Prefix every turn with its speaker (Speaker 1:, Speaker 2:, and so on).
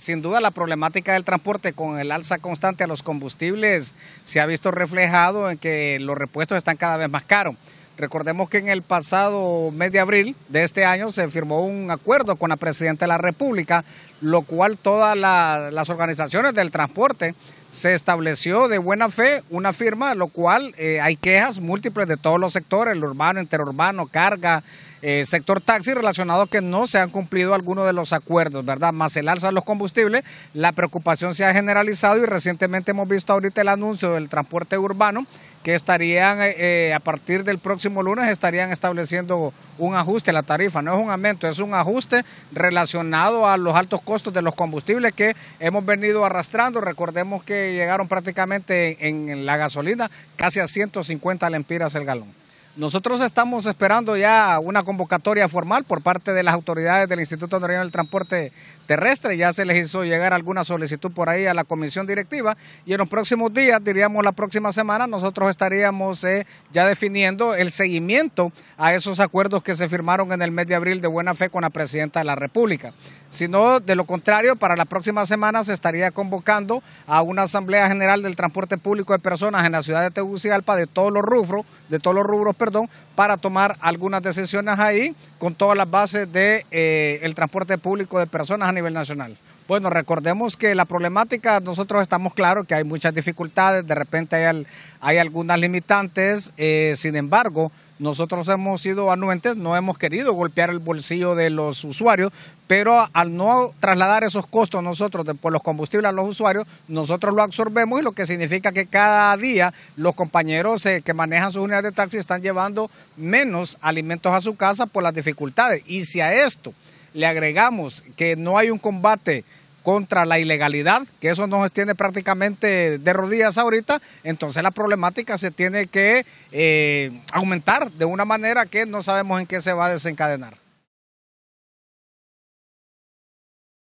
Speaker 1: Sin duda la problemática del transporte con el alza constante a los combustibles se ha visto reflejado en que los repuestos están cada vez más caros. Recordemos que en el pasado mes de abril de este año se firmó un acuerdo con la Presidenta de la República, lo cual todas las organizaciones del transporte se estableció de buena fe una firma, lo cual eh, hay quejas múltiples de todos los sectores, el urbano, interurbano, carga, eh, sector taxi, relacionado que no se han cumplido algunos de los acuerdos, ¿verdad? Más el alza de los combustibles, la preocupación se ha generalizado y recientemente hemos visto ahorita el anuncio del transporte urbano que estarían eh, a partir del próximo lunes estarían estableciendo un ajuste a la tarifa, no es un aumento, es un ajuste relacionado a los altos costos de los combustibles que hemos venido arrastrando. Recordemos que llegaron prácticamente en, la gasolina casi a 150 lempiras el galón. Nosotros estamos esperando ya una convocatoria formal por parte de las autoridades del Instituto Hondureño del Transporte Terrestre. Ya se les hizo llegar alguna solicitud por ahí a la comisión directiva y en los próximos días, diríamos la próxima semana, nosotros estaríamos eh, ya definiendo el seguimiento a esos acuerdos que se firmaron en el mes de abril de buena fe con la presidenta de la República. Si no, de lo contrario, para la próxima semana se estaría convocando a una Asamblea General del Transporte Público de Personas en la ciudad de Tegucigalpa de todos los rubros, de todos los rubros perdón, para tomar algunas decisiones ahí con todas las bases del de, eh, el transporte público de personas a nivel nacional. Bueno, recordemos que la problemática, nosotros estamos claros que hay muchas dificultades, de repente hay, algunas limitantes, eh, sin embargo, nosotros hemos sido anuentes, no hemos querido golpear el bolsillo de los usuarios, pero al no trasladar esos costos nosotros por los combustibles a los usuarios, nosotros lo absorbemos y lo que significa que cada día los compañeros eh, que manejan sus unidades de taxi están llevando menos alimentos a su casa por las dificultades. Y si a esto le agregamos que no hay un combate contra la ilegalidad, que eso nos tiene prácticamente de rodillas ahorita, entonces la problemática se tiene que eh, aumentar de una manera que no sabemos en qué se va a desencadenar.